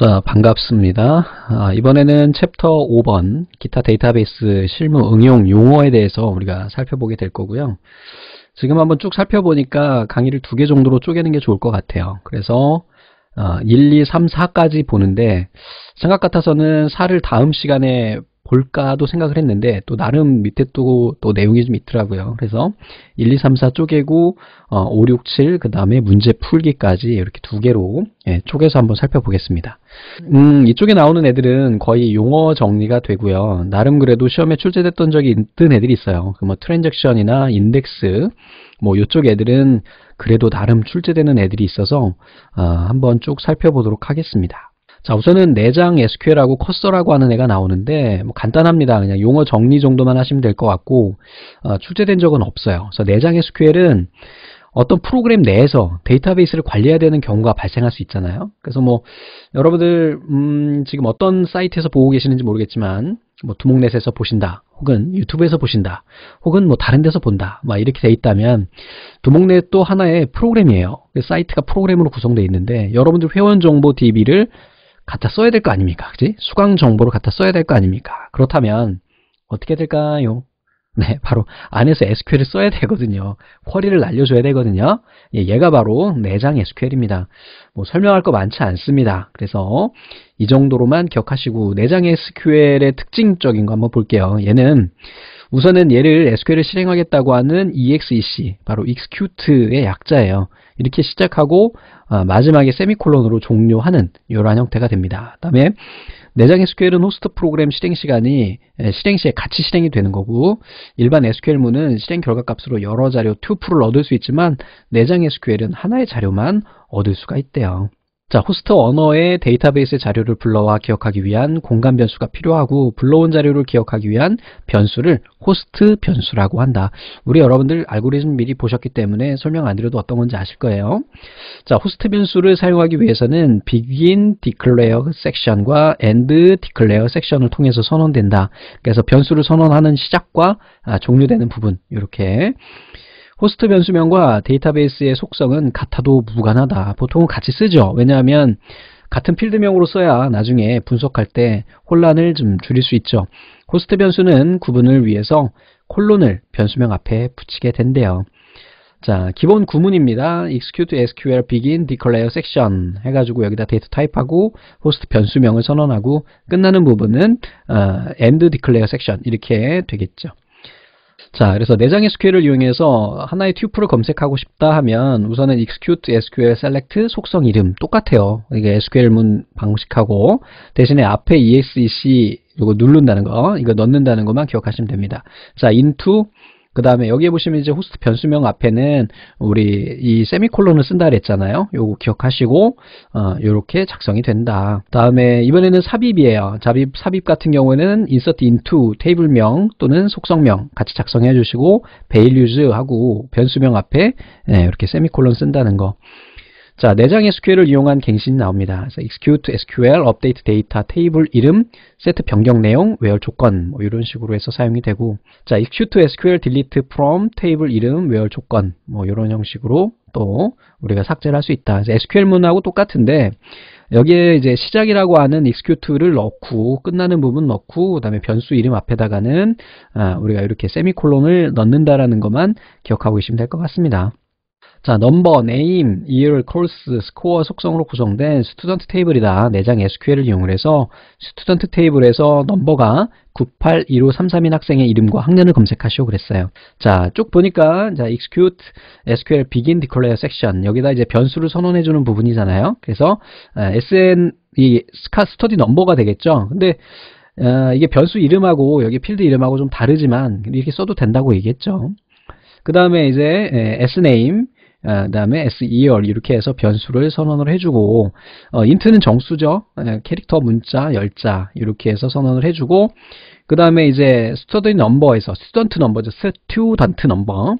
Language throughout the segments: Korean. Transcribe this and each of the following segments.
자, 반갑습니다. 아, 이번에는 챕터 5번 기타 데이터베이스 실무 응용 용어에 대해서 우리가 살펴보게 될 거고요. 지금 한번 쭉 살펴보니까 강의를 두 개 정도로 쪼개는 게 좋을 것 같아요. 그래서 어, 1, 2, 3, 4까지 보는데 생각 같아서는 4를 다음 시간에 볼까도 생각을 했는데 또 나름 밑에 또, 또 내용이 좀 있더라고요. 그래서 1, 2, 3, 4 쪼개고 어, 5, 6, 7 그 다음에 문제 풀기까지 이렇게 두 개로 예, 쪼개서 한번 살펴보겠습니다. 음, 이쪽에 나오는 애들은 거의 용어 정리가 되고요. 나름 그래도 시험에 출제됐던 적이 있던 애들이 있어요. 그뭐 트랜잭션이나 인덱스 뭐 이쪽 애들은 그래도 나름 출제되는 애들이 있어서 어, 한번 쭉 살펴보도록 하겠습니다. 자 우선은 내장 SQL하고 커서라고 하는 애가 나오는데 뭐 간단합니다. 그냥 용어 정리 정도만 하시면 될 것 같고 어, 출제된 적은 없어요. 그래서 내장 SQL은 어떤 프로그램 내에서 데이터베이스를 관리해야 되는 경우가 발생할 수 있잖아요. 그래서 뭐 여러분들 음, 지금 어떤 사이트에서 보고 계시는지 모르겠지만 뭐 두목넷에서 보신다 혹은 유튜브에서 보신다 혹은 뭐 다른 데서 본다 막 이렇게 돼 있다면 두목넷 또 하나의 프로그램이에요 그 사이트가 프로그램으로 구성되어 있는데 여러분들 회원정보 DB를 갖다 써야 될 거 아닙니까? 그지? 수강 정보를 갖다 써야 될 거 아닙니까? 그렇다면 어떻게 될까요? 네, 바로 안에서 SQL을 써야 되거든요. 쿼리를 날려줘야 되거든요. 예, 가 바로 내장 SQL입니다. 뭐 설명할 거 많지 않습니다. 그래서 이 정도로만 기억하시고 내장 SQL의 특징적인 거 한번 볼게요. 얘는 우선은 얘를 SQL을 실행하겠다고 하는 EXEC, 바로 Execute의 약자예요. 이렇게 시작하고 어, 마지막에 세미콜론으로 종료하는 이러한 형태가 됩니다. 그 다음에 내장 SQL은 호스트 프로그램 실행 시간이 실행 시에 같이 실행이 되는 거고 일반 SQL문은 실행 결과 값으로 여러 자료 튜플을 얻을 수 있지만 내장 SQL은 하나의 자료만 얻을 수가 있대요. 자, 호스트 언어의 데이터베이스 자료를 불러와 기억하기 위한 공간 변수가 필요하고 불러온 자료를 기억하기 위한 변수를 호스트 변수라고 한다. 우리 여러분들 알고리즘 미리 보셨기 때문에 설명 안 드려도 어떤 건지 아실 거예요. 자, 호스트 변수를 사용하기 위해서는 begin declare section과 end declare section을 통해서 선언된다. 그래서 변수를 선언하는 시작과 아, 종료되는 부분 이렇게 호스트 변수명과 데이터베이스의 속성은 같아도 무관하다. 보통은 같이 쓰죠. 왜냐하면 같은 필드명으로 써야 나중에 분석할 때 혼란을 좀 줄일 수 있죠. 호스트 변수는 구분을 위해서 콜론을 변수명 앞에 붙이게 된대요. 자, 기본 구문입니다. execute sql begin declare section 해가지고 여기다 데이터 타입하고 호스트 변수명을 선언하고 끝나는 부분은 어, end declare section 이렇게 되겠죠. 자, 그래서 내장의 SQL을 이용해서 하나의 튜플을 검색하고 싶다 하면 우선은 execute SQL select 속성 이름 똑같아요. 이게 SQL 문 방식하고 대신에 앞에 e s e c 이거 누른다는 거, 이거 넣는다는 것만 기억하시면 됩니다. 자, into 그 다음에 여기 에 보시면 이제 호스트 변수명 앞에는 우리 이 세미콜론을 쓴다 그랬잖아요. 요거 기억하시고 어, 요렇게 작성이 된다. 다음에 이번에는 삽입이에요. 삽입, 삽입 같은 경우에는 insert into 테이블명 또는 속성명 같이 작성해 주시고 values하고 변수명 앞에 네, 이렇게 세미콜론 쓴다는 거. 자, 내장 SQL을 이용한 갱신이 나옵니다. 그래서 execute SQL, update data, 테이블 이름, 세트 변경 내용, w h 조건 뭐 이런 식으로 해서 사용이 되고 자, execute SQL, delete from, t 테이블 이름, w h 조건 뭐 이런 형식으로 또 우리가 삭제를 할 수 있다. SQL 문하고 똑같은데 여기에 이제 시작이라고 하는 execute를 넣고 끝나는 부분 넣고 그다음에 변수 이름 앞에다가는 아, 우리가 이렇게 세미콜론을 넣는다라는 것만 기억하고 계시면 될 것 같습니다. 자, 넘버, 네임, 이율, 콜스, 스코어 속성으로 구성된 스튜던트 테이블이다. 내장 SQL을 이용해서 스튜던트 테이블에서 넘버가 981533인 학생의 이름과 학년을 검색하시오 그랬어요. 자, 쭉 보니까 자, execute SQL begin declare section 여기다 이제 변수를 선언해 주는 부분이잖아요. 그래서 아, SN 이 스카 스터디 넘버가 되겠죠. 근데 어, 이게 변수 이름하고 여기 필드 이름하고 좀 다르지만 이렇게 써도 된다고 얘기했죠. 그 다음에 이제 S name 어, 그 다음에 SER 이렇게 해서 변수를 선언을 해주고 어, 인트는 정수죠. 예, 캐릭터, 문자, 열자 이렇게 해서 선언을 해주고 그 다음에 이제 스터드트 넘버에서 스턴트 넘버죠. 스튜던트 넘버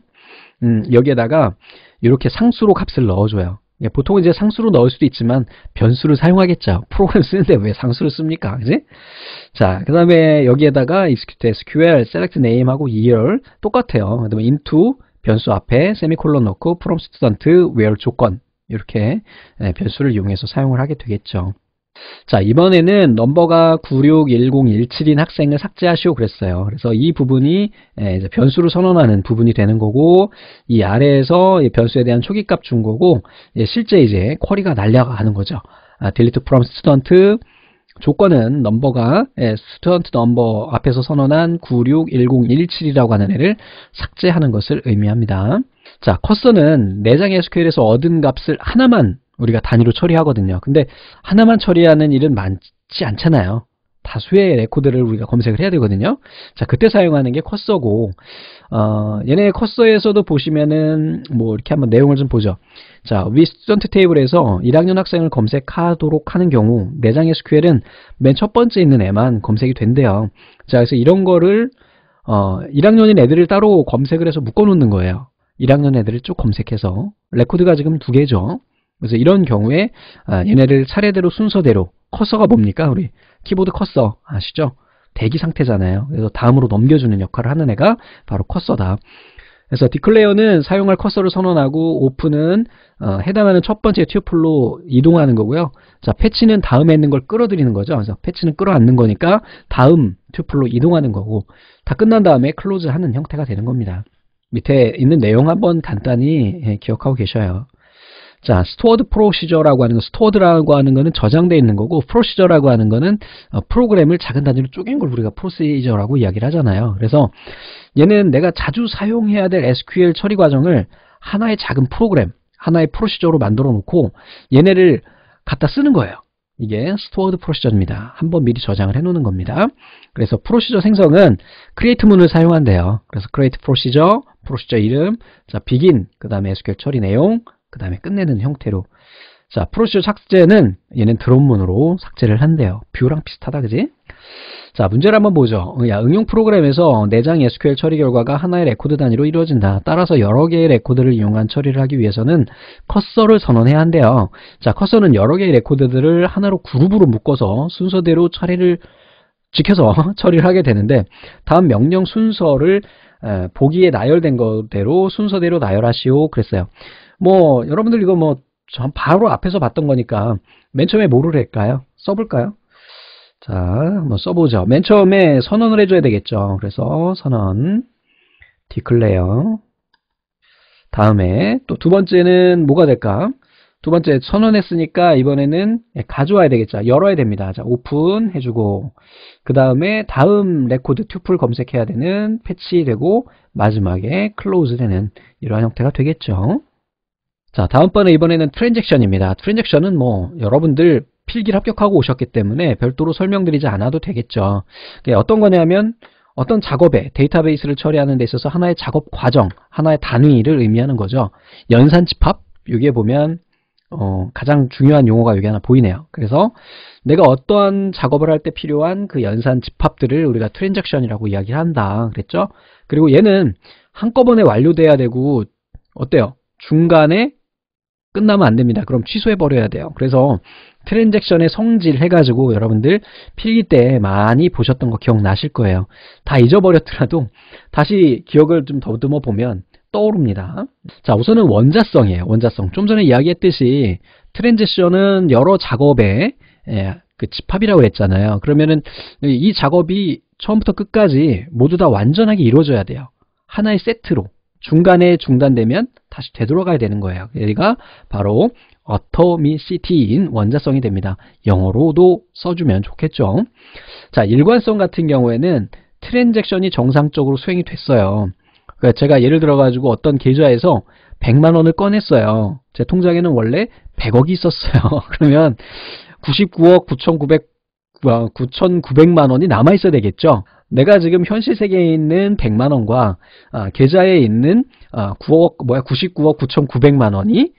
음, 여기에다가 이렇게 상수로 값을 넣어줘요. 예, 보통 이제 상수로 넣을 수도 있지만 변수를 사용하겠죠. 프로그램 쓰는데 왜 상수를 씁니까? 그지? 자, 그 다음에 여기에다가 execute sql select name 하고 year 똑같아요. 그다음에 into 변수 앞에 세미콜론 넣고 프롬 스튜던트 where 조건 이렇게 예, 변수를 이용해서 사용을 하게 되겠죠. 자 이번에는 넘버가 961017인 학생을 삭제하시오 그랬어요. 그래서 이 부분이 예, 변수로 선언하는 부분이 되는 거고 이 아래에서 변수에 대한 초기값 준 거고 예, 실제 이제 쿼리가 날려가는 거죠. 아, delete from student 조건은 넘버가 예, 스튜던트 넘버 앞에서 선언한 961017이라고 하는 애를 삭제하는 것을 의미합니다. 자, 커서는 내장의 SQL에서 얻은 값을 하나만 우리가 단위로 처리하거든요. 근데 하나만 처리하는 일은 많지 않잖아요. 다수의 레코드를 우리가 검색을 해야 되거든요. 자, 그때 사용하는 게 커서고, 어, 얘네 커서에서도 보시면은, 뭐, 이렇게 한번 내용을 좀 보죠. 자, 위 스튜던트 테이블에서 1학년 학생을 검색하도록 하는 경우, 내장 SQL은 맨 첫 번째 있는 애만 검색이 된대요. 자, 그래서 이런 거를, 어, 1학년인 애들을 따로 검색을 해서 묶어 놓는 거예요. 1학년 애들을 쭉 검색해서, 레코드가 지금 두 개죠. 그래서 이런 경우에, 아, 얘네를 차례대로 순서대로, 커서가 뭡니까? 우리 키보드 커서 아시죠? 대기 상태잖아요. 그래서 다음으로 넘겨주는 역할을 하는 애가 바로 커서다. 그래서 디클레어는 사용할 커서를 선언하고 오픈은 어, 해당하는 첫 번째 튜플로 이동하는 거고요. 자 패치는 다음에 있는 걸 끌어들이는 거죠. 그래서 패치는 끌어안는 거니까 다음 튜플로 이동하는 거고 다 끝난 다음에 클로즈하는 형태가 되는 겁니다. 밑에 있는 내용 한번 간단히 예, 기억하고 계셔요. 자, 스토어드 프로시저라고 하는 거, 스토어드라고 하는 거는 저장되어 있는 거고 프로시저라고 하는 거는 어, 프로그램을 작은 단위로 쪼갠 걸 우리가 프로시저라고 이야기를 하잖아요. 그래서 얘는 내가 자주 사용해야 될 SQL 처리 과정을 하나의 작은 프로그램, 하나의 프로시저로 만들어 놓고 얘네를 갖다 쓰는 거예요. 이게 스토어드 프로시저입니다. 한번 미리 저장을 해 놓는 겁니다. 그래서 프로시저 생성은 크리에이트 문을 사용한대요. 그래서 create 프로시저, 프로시저 이름, 자 비긴, 그 다음에 SQL 처리 내용, 그 다음에 끝내는 형태로 자 프로슈 삭제는 얘는 드론문으로 삭제를 한대요 뷰랑 비슷하다 그지 자 문제를 한번 보죠 어, 야, 응용 프로그램에서 내장 SQL 처리 결과가 하나의 레코드 단위로 이루어진다 따라서 여러 개의 레코드를 이용한 처리를 하기 위해서는 커서를 선언해야 한대요 자 커서는 여러 개의 레코드들을 하나로 그룹으로 묶어서 순서대로 처리를 지켜서 처리를 하게 되는데 다음 명령 순서를 보기에 나열된 것대로 순서대로 나열하시오 그랬어요 뭐 여러분들 이거 뭐 바로 앞에서 봤던 거니까 맨 처음에 뭐를 할까요? 써볼까요? 자, 한번 써보죠. 맨 처음에 선언을 해줘야 되겠죠. 그래서 선언, declare. 다음에 또 두 번째는 뭐가 될까? 두 번째 선언했으니까 이번에는 가져와야 되겠죠. 열어야 됩니다. 자, 오픈 해주고 그 다음에 다음 레코드 튜플 검색해야 되는 패치되고 마지막에 클로즈 되는 이러한 형태가 되겠죠. 자 다음번에 이번에는 트랜잭션입니다. 트랜잭션은 뭐 여러분들 필기를 합격하고 오셨기 때문에 별도로 설명드리지 않아도 되겠죠. 어떤 거냐면 어떤 작업에 데이터베이스를 처리하는 데 있어서 하나의 작업 과정, 하나의 단위를 의미하는 거죠. 연산집합, 여기에 보면 어, 가장 중요한 용어가 여기 하나 보이네요. 그래서 내가 어떠한 작업을 할 때 필요한 그 연산 집합들을 우리가 트랜잭션이라고 이야기를 한다. 그랬죠? 그리고 얘는 한꺼번에 완료돼야 되고 어때요? 중간에 끝나면 안 됩니다. 그럼 취소해 버려야 돼요. 그래서 트랜잭션의 성질 해가지고 여러분들 필기 때 많이 보셨던 거 기억나실 거예요. 다 잊어버렸더라도 다시 기억을 좀 더듬어 보면 떠오릅니다. 자 우선은 원자성이에요. 원자성. 좀 전에 이야기했듯이 트랜잭션은 여러 작업에 예, 그 집합이라고 했잖아요. 그러면은 이 작업이 처음부터 끝까지 모두 다 완전하게 이루어져야 돼요. 하나의 세트로. 중간에 중단되면 다시 되돌아가야 되는 거예요. 여기가 바로 a t 어터미시티인 원자성이 됩니다. 영어로도 써주면 좋겠죠. 자, 일관성 같은 경우에는 트랜잭션이 정상적으로 수행이 됐어요. 그러니까 제가 예를 들어가지고 어떤 계좌에서 100만 원을 꺼냈어요. 제 통장에는 원래 100억이 있었어요. 그러면 99억 9,900 9,900만 원이 남아 있어야 되겠죠. 내가 지금 현실 세계에 있는 100만 원과 아, 계좌에 있는 9억 어, 뭐야 99억 9,900만 원이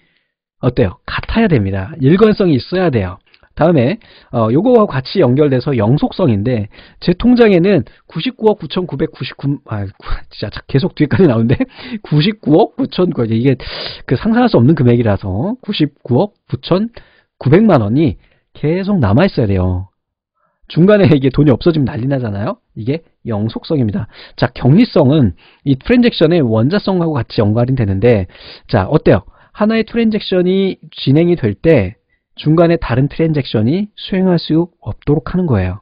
어때요? 같아야 됩니다. 일관성이 있어야 돼요. 다음에 어, 요거와 같이 연결돼서 영속성인데 제 통장에는 99억 9,999 아, 진짜 계속 뒤까지 나오는데 99억 9,900 그, 이게 그 상상할 수 없는 금액이라서 99억 9,900만 원이 계속 남아 있어야 돼요. 중간에 이게 돈이 없어지면 난리 나잖아요. 이게 영속성입니다. 자, 격리성은 이 트랜잭션의 원자성하고 같이 연관이 되는데 자, 어때요? 하나의 트랜잭션이 진행이 될 때 중간에 다른 트랜잭션이 수행할 수 없도록 하는 거예요.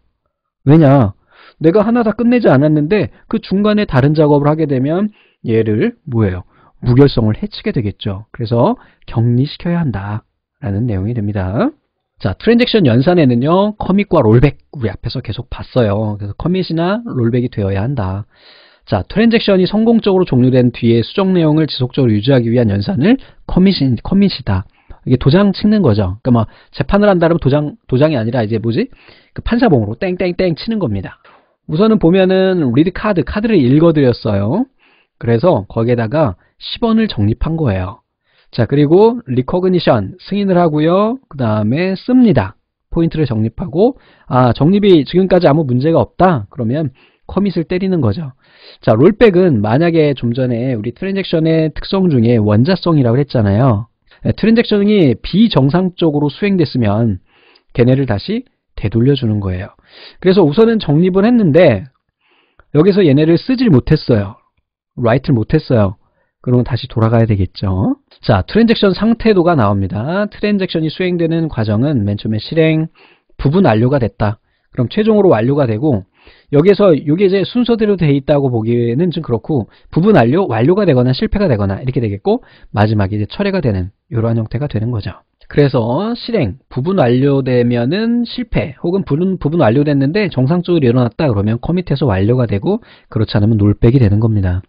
왜냐? 내가 하나 다 끝내지 않았는데 그 중간에 다른 작업을 하게 되면 얘를 뭐예요? 무결성을 해치게 되겠죠. 그래서 격리시켜야 한다라는 내용이 됩니다. 자, 트랜잭션 연산에는요, 커밋과 롤백 우리 앞에서 계속 봤어요. 그래서 커밋이나 롤백이 되어야 한다. 자, 트랜잭션이 성공적으로 종료된 뒤에 수정 내용을 지속적으로 유지하기 위한 연산을 커밋이, 커밋이다. 이게 도장 찍는 거죠. 그러니까 막 뭐 재판을 한다면 도장 도장이 아니라 이제 뭐지? 그 판사봉으로 땡땡땡 치는 겁니다. 우선은 보면은 리드 카드 카드를 읽어드렸어요. 그래서 거기에다가 10원을 적립한 거예요. 자 그리고 리 e 그니션 승인을 하고요. 그 다음에 씁니다. 포인트를 적립하고아적립이 지금까지 아무 문제가 없다 그러면 커밋을 때리는 거죠. 자 롤백은 만약에 좀 전에 우리 트랜잭션의 특성 중에 원자성이라고 했잖아요. 네, 트랜잭션이 비정상적으로 수행됐으면 걔네를 다시 되돌려주는 거예요. 그래서 우선은 적립을 했는데 여기서 얘네를 쓰질 못했어요. 라이트를 못했어요. 그러면 다시 돌아가야 되겠죠. 자, 트랜잭션 상태도가 나옵니다. 트랜잭션이 수행되는 과정은 맨 처음에 실행 부분 완료가 됐다. 그럼 최종으로 완료가 되고 여기에서 이게 이제 순서대로 돼 있다고 보기에는 좀 그렇고 부분 완료, 완료가 되거나 실패가 되거나 이렇게 되겠고 마지막에 이제 철회가 되는 이러한 형태가 되는 거죠. 그래서 실행, 부분 완료되면은 실패 혹은 부분, 부분 완료됐는데 정상적으로 일어났다 그러면 커밋해서 완료가 되고 그렇지 않으면 놀백이 되는 겁니다.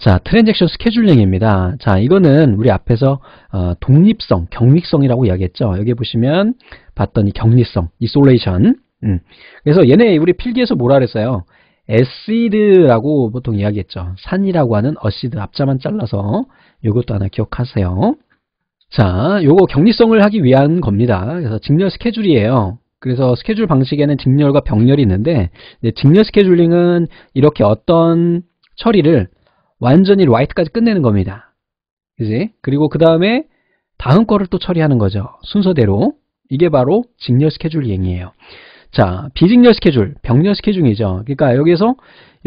자, 트랜잭션 스케줄링입니다. 자, 이거는 우리 앞에서 어, 독립성, 격리성이라고 이야기했죠. 여기 보시면 봤더니 격리성, 이솔레이션. 음. 그래서 얘네 우리 필기에서 뭐라 그랬어요? 에시드라고 보통 이야기했죠. 산이라고 하는 어시드 앞자만 잘라서 이것도 하나 기억하세요. 자, 요거 격리성을 하기 위한 겁니다. 그래서 직렬 스케줄이에요. 그래서 스케줄 방식에는 직렬과 병렬이 있는데 직렬 스케줄링은 이렇게 어떤 처리를 완전히 w i t e 까지 끝내는 겁니다. 그지? 그리고 그 다음에 다음 거를 또 처리하는 거죠. 순서대로. 이게 바로 직렬 스케줄 행이에요. 자, 비직렬 스케줄, 병렬 스케줄이죠. 그러니까 여기서 에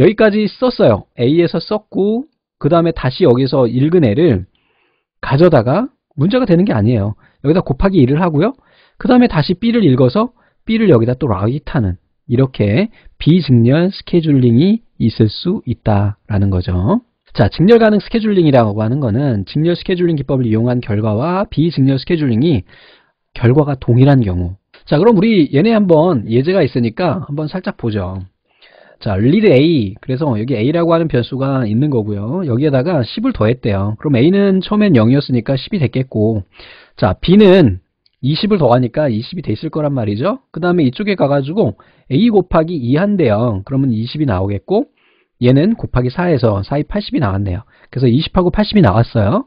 여기까지 썼어요. A에서 썼고 그 다음에 다시 여기서 읽은 애를 가져다가 문제가 되는 게 아니에요. 여기다 곱하기 1을 하고요. 그 다음에 다시 B를 읽어서 B를 여기다 또 라이트하는 이렇게 비직렬 스케줄링이 있을 수 있다라는 거죠. 자, 직렬 가능 스케줄링이라고 하는 거는 직렬 스케줄링 기법을 이용한 결과와 비직렬 스케줄링이 결과가 동일한 경우. 자, 그럼 우리 얘네 한번 예제가 있으니까 한번 살짝 보죠. 자, 리드 A. 그래서 여기 A라고 하는 변수가 있는 거고요. 여기에다가 10을 더했대요. 그럼 A는 처음엔 0이었으니까 10이 됐겠고. 자, B는 20을 더하니까 20이 됐을 거란 말이죠. 그 다음에 이쪽에 가가지고 A 곱하기 2 한대요. 그러면 20이 나오겠고 얘는 곱하기 4에서 4이 80이 나왔네요. 그래서 20하고 80이 나왔어요.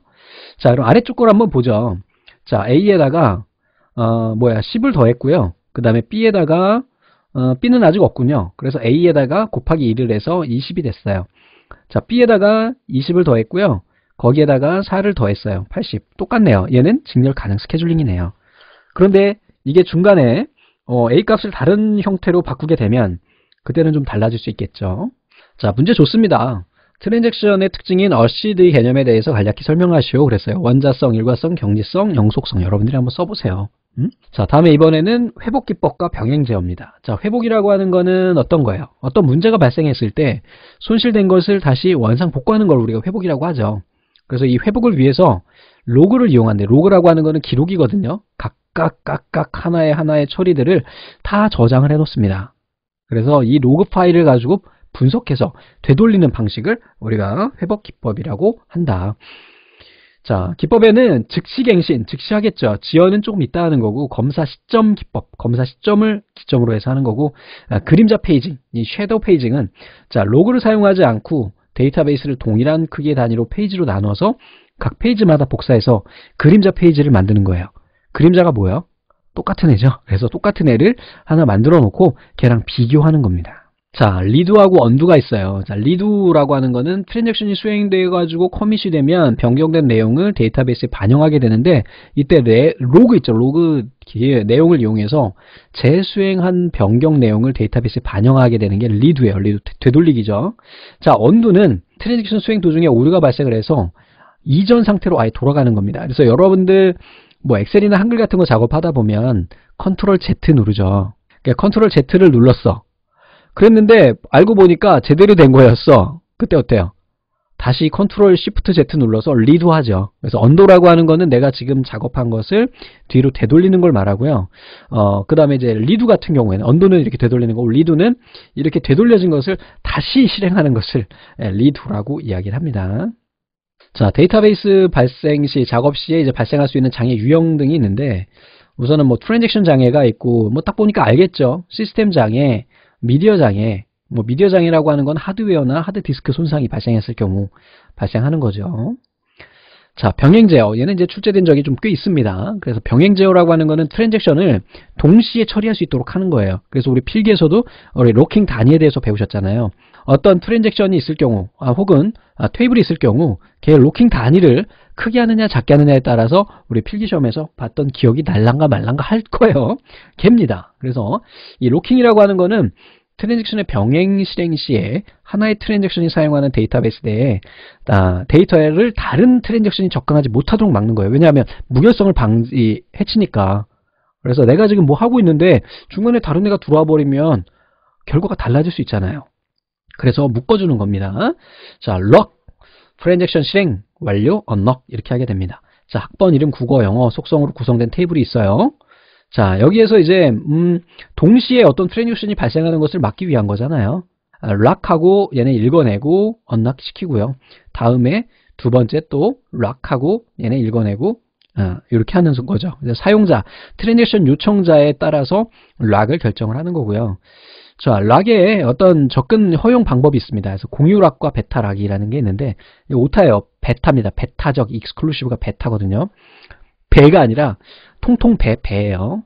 자, 그럼 아래쪽 걸 한번 보죠. 자, A에다가 어, 뭐야 10을 더했고요. 그 다음에 B에다가 어, B는 아직 없군요. 그래서 A에다가 곱하기 1을 해서 20이 됐어요. 자, B에다가 20을 더했고요. 거기에다가 4를 더했어요. 80. 똑같네요. 얘는 직렬 가능 스케줄링이네요. 그런데 이게 중간에 어, A 값을 다른 형태로 바꾸게 되면 그때는 좀 달라질 수 있겠죠. 자, 문제 좋습니다. 트랜잭션의 특징인 어시드의 개념에 대해서 간략히 설명하시오 그랬어요. 원자성, 일과성, 경리성, 영속성 여러분들이 한번 써보세요. 음? 자, 다음에 이번에는 회복기법과 병행제어입니다. 자, 회복이라고 하는 거는 어떤 거예요? 어떤 문제가 발생했을 때 손실된 것을 다시 원상 복구하는 걸 우리가 회복이라고 하죠. 그래서 이 회복을 위해서 로그를 이용한데 로그라고 하는 거는 기록이거든요. 각각 각각 하나의 하나의 처리들을 다 저장을 해놓습니다. 그래서 이 로그 파일을 가지고 분석해서 되돌리는 방식을 우리가 회복 기법이라고 한다. 자, 기법에는 즉시갱신, 즉시하겠죠. 지연은 조금 있다 하는 거고 검사 시점 기법, 검사 시점을 기점으로 해서 하는 거고 아, 그림자 페이징, 이 섀도우 페이징은 자 로그를 사용하지 않고 데이터베이스를 동일한 크기의 단위로 페이지로 나눠서 각 페이지마다 복사해서 그림자 페이지를 만드는 거예요. 그림자가 뭐예요? 똑같은 애죠. 그래서 똑같은 애를 하나 만들어 놓고 걔랑 비교하는 겁니다. 자, 리드하고 언두가 있어요. 자, 리드라고 하는 거는 트랜잭션이 수행돼 가지고 커밋이 되면 변경된 내용을 데이터베이스에 반영하게 되는데 이때 레, 로그 있죠. 로그 내용을 이용해서 재수행한 변경 내용을 데이터베이스에 반영하게 되는 게 리드예요. 리드 되돌리기죠. 자, 언두는 트랜잭션 수행 도중에 오류가 발생을 해서 이전 상태로 아예 돌아가는 겁니다. 그래서 여러분들 뭐 엑셀이나 한글 같은 거 작업하다 보면 컨트롤 Z 누르죠. 그러니까 컨트롤 Z를 눌렀어. 그랬는데 알고 보니까 제대로 된 거였어. 그때 어때요? 다시 컨트롤 시프트 Z 눌러서 리도 하죠. 그래서 언더라고 하는 거는 내가 지금 작업한 것을 뒤로 되돌리는 걸 말하고요. 어, 그 다음에 이제 리도 같은 경우에는 언더는 이렇게 되돌리는 거고 리도는 이렇게 되돌려진 것을 다시 실행하는 것을 예, 리도라고 이야기를 합니다. 자, 데이터베이스 발생 시 작업 시에 이제 발생할 수 있는 장애 유형 등이 있는데 우선은 뭐 트랜잭션 장애가 있고 뭐 딱 보니까 알겠죠. 시스템 장애, 미디어 장애, 뭐 미디어 장애라고 하는 건 하드웨어나 하드디스크 손상이 발생했을 경우 발생하는 거죠. 자, 병행 제어. 얘는 이제 출제된 적이 좀 꽤 있습니다. 그래서 병행 제어라고 하는 거는 트랜잭션을 동시에 처리할 수 있도록 하는 거예요. 그래서 우리 필기에서도 우리 로킹 단위에 대해서 배우셨잖아요. 어떤 트랜잭션이 있을 경우, 아, 혹은 아, 테이블이 있을 경우 걔 로킹 단위를 크게 하느냐 작게 하느냐에 따라서 우리 필기 시험에서 봤던 기억이 날랑가 말랑가 할 거예요. 갭니다. 그래서 이 로킹이라고 하는 거는 트랜잭션의 병행 실행 시에 하나의 트랜잭션이 사용하는 데이터베이스 내에 아, 데이터를 다른 트랜잭션이 접근하지 못하도록 막는 거예요. 왜냐하면 무결성을 방지 해치니까. 그래서 내가 지금 뭐 하고 있는데 중간에 다른 애가 들어와 버리면 결과가 달라질 수 있잖아요. 그래서 묶어주는 겁니다. 자, lock, 트랜잭션 실행 완료, unlock 이렇게 하게 됩니다. 자, 학번 이름 국어, 영어, 속성으로 구성된 테이블이 있어요. 자, 여기에서 이제 음, 동시에 어떤 트랜지션이 발생하는 것을 막기 위한 거잖아요. 아, 락하고 얘네 읽어내고 언락시키고요. 다음에 두 번째 또 락하고 얘네 읽어내고 어, 이렇게 하는 거죠. 사용자, 트랜지션 요청자에 따라서 락을 결정을 하는 거고요. 자, 락에 어떤 접근 허용 방법이 있습니다. 그래서 공유락과 베타락이라는 게 있는데 오타예요. 베타입니다. 베타적 익스클루시브가 베타거든요. 배가 아니라 통통 배, 배예요.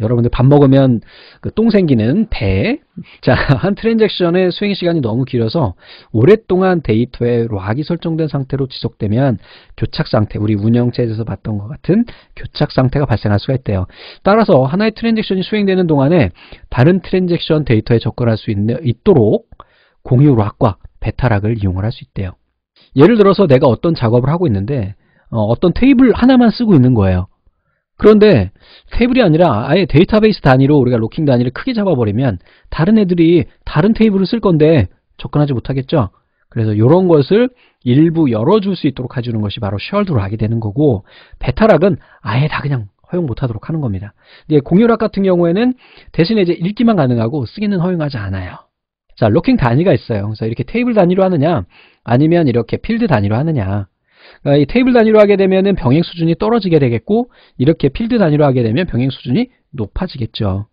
여러분들 밥 먹으면 그똥 생기는 배. 자, 한 트랜잭션의 수행 시간이 너무 길어서 오랫동안 데이터에 락이 설정된 상태로 지속되면 교착 상태, 우리 운영체에서 봤던 것 같은 교착 상태가 발생할 수가 있대요. 따라서 하나의 트랜잭션이 수행되는 동안에 다른 트랜잭션 데이터에 접근할 수있 있도록 공유 락과 베타 락을 이용을 할 수 있대요. 예를 들어서 내가 어떤 작업을 하고 있는데 어, 떤 테이블 하나만 쓰고 있는 거예요. 그런데 테이블이 아니라 아예 데이터베이스 단위로 우리가 로킹 단위를 크게 잡아버리면 다른 애들이 다른 테이블을 쓸 건데 접근하지 못하겠죠. 그래서 이런 것을 일부 열어줄 수 있도록 해주는 것이 바로 셜드로 하게 되는 거고 베타락은 아예 다 그냥 허용 못하도록 하는 겁니다. 근데 공유락 같은 경우에는 대신에 이제 읽기만 가능하고 쓰기는 허용하지 않아요. 자, 로킹 단위가 있어요. 그래서 이렇게 테이블 단위로 하느냐, 아니면 이렇게 필드 단위로 하느냐. 아, 이 테이블 단위로 하게 되면 병행 수준이 떨어지게 되겠고 이렇게 필드 단위로 하게 되면 병행 수준이 높아지겠죠.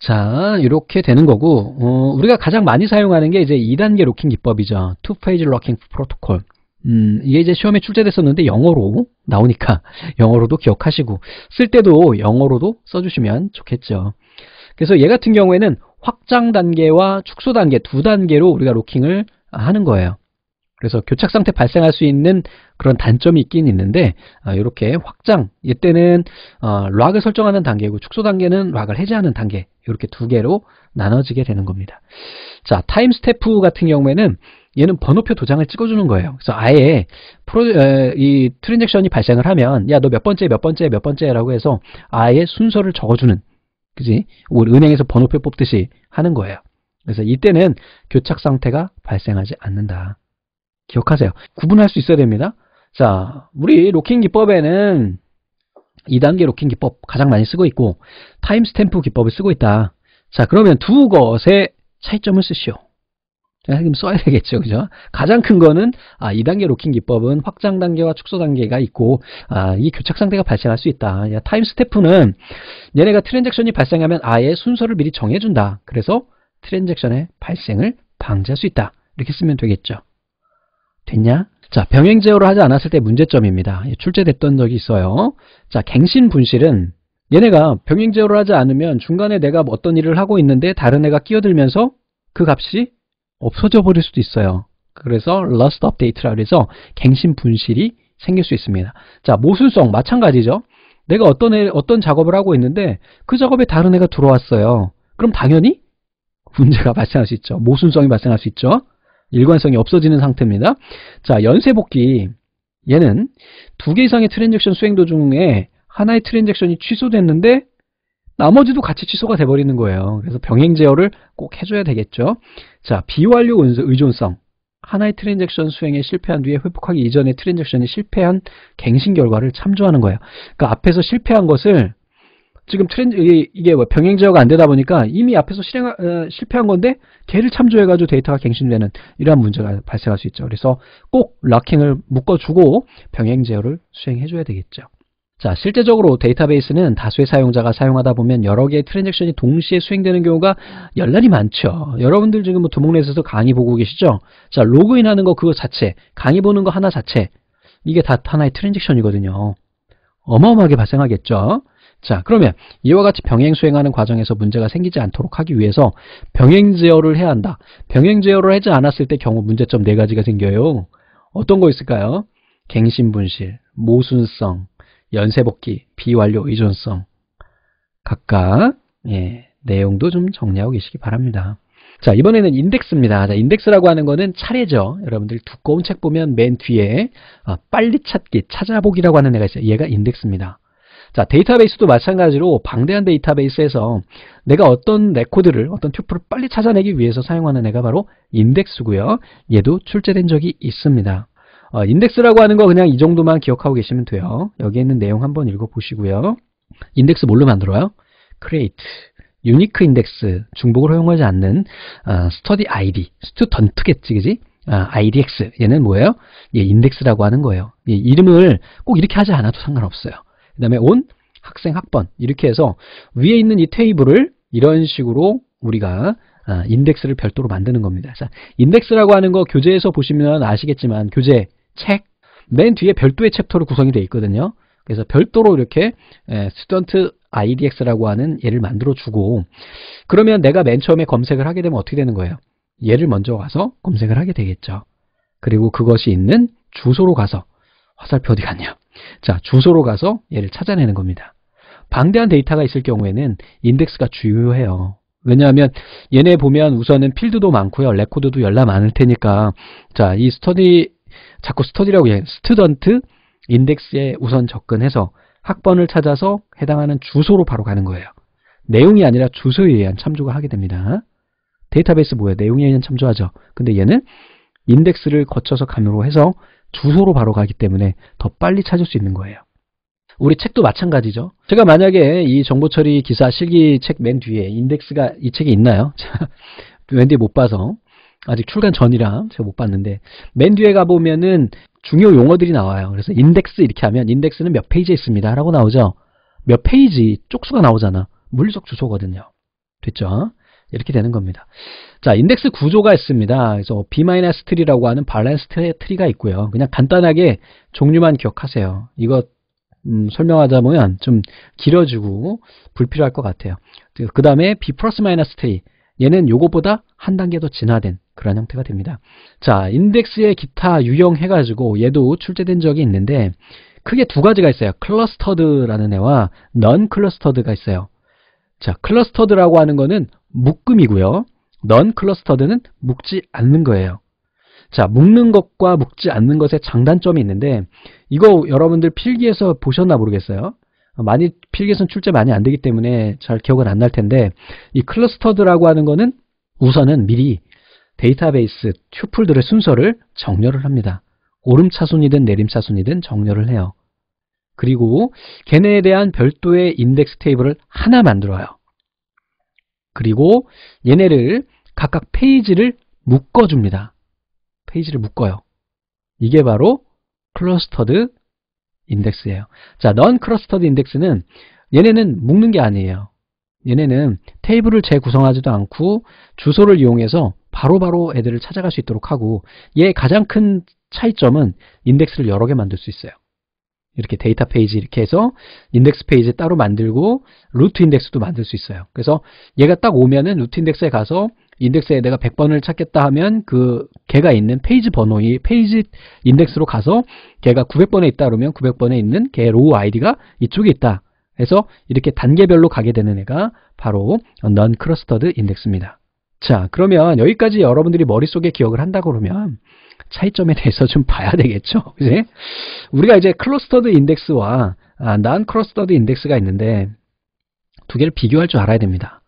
자 이렇게 되는 거고 어, 우리가 가장 많이 사용하는 게 이제 2단계 로킹 기법이죠. 투 페이지 로킹 프로토콜. 음, 이게 이제 시험에 출제됐었는데 영어로 나오니까 영어로도 기억하시고 쓸 때도 영어로도 써주시면 좋겠죠. 그래서 얘 같은 경우에는 확장 단계와 축소 단계 두 단계로 우리가 로킹을 하는 거예요. 그래서 교착 상태 발생할 수 있는 그런 단점이 있긴 있는데 어, 아, 이렇게 확장 이때는 어, 락을 설정하는 단계고 축소 단계는 락을 해제하는 단계 이렇게 두 개로 나눠지게 되는 겁니다. 자 타임 스태프 같은 경우에는 얘는 번호표 도장을 찍어주는 거예요. 그래서 아예 프로, 에, 이 트랜잭션이 발생을 하면 야 너 몇 번째 몇 번째 몇 번째라고 해서 아예 순서를 적어주는 그지 우리 은행에서 번호표 뽑듯이 하는 거예요. 그래서 이때는 교착 상태가 발생하지 않는다. 기억하세요. 구분할 수 있어야 됩니다. 자, 우리 로킹 기법에는 2단계 로킹 기법 가장 많이 쓰고 있고 타임스탬프 기법을 쓰고 있다. 자, 그러면 두 것의 차이점을 쓰시오. 자, 지금 써야 되겠죠. 그죠? 가장 큰 거는 아, 2단계 로킹 기법은 확장 단계와 축소 단계가 있고 아, 이 교착 상태가 발생할 수 있다. 타임 스탬프는 얘네가 트랜잭션이 발생하면 아예 순서를 미리 정해준다. 그래서 트랜잭션의 발생을 방지할 수 있다. 이렇게 쓰면 되겠죠. 됐냐? 자, 병행 제어를 하지 않았을 때 문제점입니다. 예, 출제됐던 적이 있어요. 자, 갱신 분실은 얘네가 병행 제어를 하지 않으면 중간에 내가 어떤 일을 하고 있는데 다른 애가 끼어들면서 그 값이 없어져 버릴 수도 있어요. 그래서 lost update라 고해서 갱신 분실이 생길 수 있습니다. 자, 모순성 마찬가지죠. 내가 어떤 애, 어떤 작업을 하고 있는데 그 작업에 다른 애가 들어왔어요. 그럼 당연히 문제가 발생할 수 있죠. 모순성이 발생할 수 있죠. 일관성이 없어지는 상태입니다. 자, 연쇄 복귀. 얘는 두 개 이상의 트랜잭션 수행 도중에 하나의 트랜잭션이 취소됐는데 나머지도 같이 취소가 돼버리는 거예요. 그래서 병행 제어를 꼭 해줘야 되겠죠. 자, 비완료 의존성. 하나의 트랜잭션 수행에 실패한 뒤에 회복하기 이전에 트랜잭션이 실패한 갱신 결과를 참조하는 거예요. 그러니까 앞에서 실패한 것을 지금 트렌드 이게 뭐 병행 제어가 안 되다 보니까 이미 앞에서 실행 어, 실패한 건데 걔를 참조해가지고 데이터가 갱신되는 이러한 문제가 발생할 수 있죠. 그래서 꼭 락킹을 묶어주고 병행 제어를 수행해줘야 되겠죠. 자, 실제적으로 데이터베이스는 다수의 사용자가 사용하다 보면 여러 개의 트랜잭션이 동시에 수행되는 경우가 열날이 많죠. 여러분들 지금 뭐 두목넷에서 강의 보고 계시죠? 자, 로그인 하는 거 그거 자체, 강의 보는 거 하나 자체, 이게 다 하나의 트랜잭션이거든요. 어마어마하게 발생하겠죠. 자 그러면 이와 같이 병행 수행하는 과정에서 문제가 생기지 않도록 하기 위해서 병행 제어를 해야 한다. 병행 제어를 하지 않았을 때 경우 문제점 네 가지가 생겨요. 어떤 거 있을까요? 갱신분실, 모순성, 연쇄복귀, 비완료 의존성 각각 예, 내용도 좀 정리하고 계시기 바랍니다. 자 이번에는 인덱스입니다. 자, 인덱스라고 하는 거는 차례죠. 여러분들 두꺼운 책 보면 맨 뒤에 아, 빨리 찾기, 찾아보기라고 하는 애가 있어요. 얘가 인덱스입니다. 자, 데이터베이스도 마찬가지로 방대한 데이터베이스에서 내가 어떤 레코드를, 어떤 튜플을 빨리 찾아내기 위해서 사용하는 애가 바로 인덱스고요. 얘도 출제된 적이 있습니다. 어, 인덱스라고 하는 거 그냥 이 정도만 기억하고 계시면 돼요. 여기 있는 내용 한번 읽어보시고요. 인덱스 뭘로 만들어요? create, 유니크 인덱스, 중복을 허용하지 않는 어, study id, student겠지, 그지? 아, IDX 얘는 뭐예요? 예, 인덱스라고 하는 거예요. 예, 이름을 꼭 이렇게 하지 않아도 상관없어요. 그 다음에 온 학생 학번 이렇게 해서 위에 있는 이 테이블을 이런 식으로 우리가 아, 인덱스를 별도로 만드는 겁니다. 자, 인덱스라고 하는 거 교재에서 보시면 아시겠지만 교재, 책, 맨 뒤에 별도의 챕터로 구성이 되어 있거든요. 그래서 별도로 이렇게 에, 스튜던트 IDX라고 하는 얘를 만들어 주고 그러면 내가 맨 처음에 검색을 하게 되면 어떻게 되는 거예요? 얘를 먼저 가서 검색을 하게 되겠죠. 그리고 그것이 있는 주소로 가서 화살표 어디 갔냐? 자, 주소로 가서 얘를 찾아내는 겁니다. 방대한 데이터가 있을 경우에는 인덱스가 중요해요. 왜냐하면 얘네 보면 우선은 필드도 많고요. 레코드도 열나 많을 테니까 자, 이 스터디 자꾸 스터디라고 얘기 스튜던트 인덱스에 우선 접근해서 학번을 찾아서 해당하는 주소로 바로 가는 거예요. 내용이 아니라 주소에 의한 참조가 하게 됩니다. 데이터베이스 뭐예요? 내용에 의한 참조하죠. 근데 얘는 인덱스를 거쳐서 감으로 해서 주소로 바로 가기 때문에 더 빨리 찾을 수 있는 거예요. 우리 책도 마찬가지죠. 제가 만약에 이 정보처리 기사 실기 책 맨 뒤에 인덱스가 이 책이 있나요? 맨 뒤에 못 봐서 아직 출간 전이라 제가 못 봤는데 맨 뒤에 가보면은 중요 용어들이 나와요. 그래서 인덱스 이렇게 하면 인덱스는 몇 페이지에 있습니다. 라고 나오죠. 몇 페이지 쪽수가 나오잖아. 물리적 주소거든요. 됐죠? 이렇게 되는 겁니다. 자, 인덱스 구조가 있습니다. 그래서 B-tree라고 하는 발란스 트리가 있고요. 그냥 간단하게 종류만 기억하세요. 이거 음, 설명하자면 좀 길어지고 불필요할 것 같아요. 그 다음에 B 플러스 마이너스 트리 얘는 요거보다 한 단계 더 진화된 그런 형태가 됩니다. 자, 인덱스의 기타 유형 해가지고 얘도 출제된 적이 있는데 크게 두 가지가 있어요. 클러스터드라는 애와 넌 클러스터드가 있어요. 자, 클러스터드라고 하는 거는 묶음이고요. 넌 클러스터드는 묶지 않는 거예요. 자, 묶는 것과 묶지 않는 것의 장단점이 있는데 이거 여러분들 필기에서 보셨나 모르겠어요. 많이 필기에서는 출제 많이 안 되기 때문에 잘 기억은 안 날 텐데 이 클러스터드라고 하는 거는 우선은 미리 데이터베이스 튜플들의 순서를 정렬을 합니다. 오름차순이든 내림차순이든 정렬을 해요. 그리고 걔네에 대한 별도의 인덱스 테이블을 하나 만들어요. 그리고 얘네를 각각 페이지를 묶어줍니다. 페이지를 묶어요. 이게 바로 클러스터드 인덱스예요. 자, 넌 클러스터드 인덱스는 얘네는 묶는 게 아니에요. 얘네는 테이블을 재구성하지도 않고 주소를 이용해서 바로바로 바로 애들을 찾아갈 수 있도록 하고 얘의 가장 큰 차이점은 인덱스를 여러 개 만들 수 있어요. 이렇게 데이터 페이지 이렇게 해서 인덱스 페이지 따로 만들고 루트 인덱스도 만들 수 있어요. 그래서 얘가 딱 오면은 루트 인덱스에 가서 인덱스에 내가 100번을 찾겠다 하면 그 걔가 있는 페이지 번호의 페이지 인덱스로 가서 걔가 900번에 있다 그러면 900번에 있는 걔 로우 아이디가 이쪽에 있다. 그래서 이렇게 단계별로 가게 되는 애가 바로 넌 크러스터드 인덱스입니다. 자, 그러면 여기까지 여러분들이 머릿속에 기억을 한다 그러면 차이점에 대해서 좀 봐야 되겠죠. 이제 우리가 이제 클러스터드 인덱스와 난 아, 클러스터드 인덱스가 있는데 두 개를 비교할 줄 알아야 됩니다.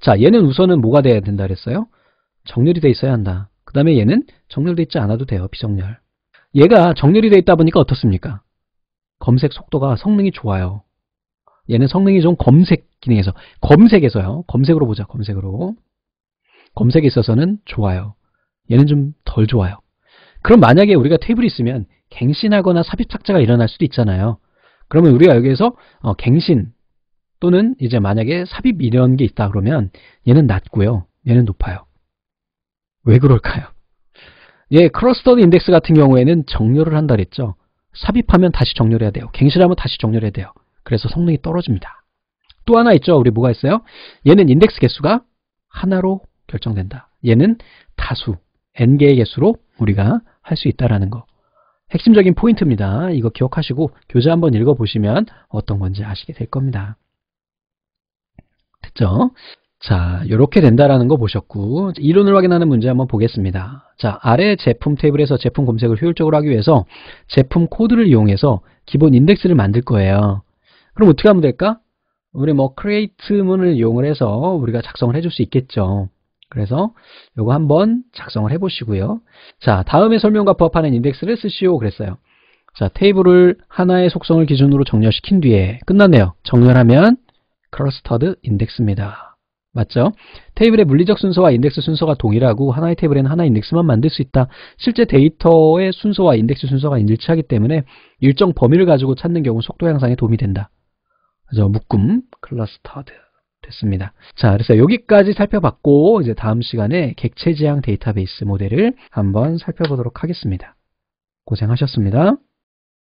자, 얘는 우선은 뭐가 돼야 된다 그랬어요? 정렬이 돼 있어야 한다. 그 다음에 얘는 정렬돼 있지 않아도 돼요. 비정렬. 얘가 정렬이 돼 있다 보니까 어떻습니까? 검색 속도가 성능이 좋아요. 얘는 성능이 좀 검색 기능에서 검색에서요. 검색으로 보자. 검색으로. 검색에 있어서는 좋아요. 얘는 좀 덜 좋아요. 그럼 만약에 우리가 테이블이 있으면 갱신하거나 삽입 삭제가 일어날 수도 있잖아요. 그러면 우리가 여기에서 어, 갱신 또는 이제 만약에 삽입 이런 게 있다 그러면 얘는 낮고요. 얘는 높아요. 왜 그럴까요? 예, 크로스터드 인덱스 같은 경우에는 정렬을 한다 그랬죠. 삽입하면 다시 정렬해야 돼요. 갱신하면 다시 정렬해야 돼요. 그래서 성능이 떨어집니다. 또 하나 있죠. 우리 뭐가 있어요? 얘는 인덱스 개수가 하나로 결정된다. 얘는 다수, n개의 개수로 우리가 할 수 있다라는 거. 핵심적인 포인트입니다. 이거 기억하시고 교재 한번 읽어보시면 어떤 건지 아시게 될 겁니다. 됐죠? 자, 이렇게 된다라는 거 보셨고 이론을 확인하는 문제 한번 보겠습니다. 자, 아래 제품 테이블에서 제품 검색을 효율적으로 하기 위해서 제품 코드를 이용해서 기본 인덱스를 만들 거예요. 그럼 어떻게 하면 될까? 우리 뭐 create 문을 이용을 해서 우리가 작성을 해줄 수 있겠죠. 그래서 이거 한번 작성을 해보시고요. 자, 다음에 설명과 부합하는 인덱스를 쓰시오 그랬어요. 자, 테이블을 하나의 속성을 기준으로 정렬시킨 뒤에 끝났네요. 정렬하면 클러스터드 인덱스입니다. 맞죠? 테이블의 물리적 순서와 인덱스 순서가 동일하고 하나의 테이블에는 하나의 인덱스만 만들 수 있다. 실제 데이터의 순서와 인덱스 순서가 일치하기 때문에 일정 범위를 가지고 찾는 경우 속도 향상에 도움이 된다. 그래서 묶음 클러스터드 됐습니다. 자, 그래서 여기까지 살펴봤고 이제 다음 시간에 객체 지향 데이터베이스 모델을 한번 살펴보도록 하겠습니다. 고생하셨습니다.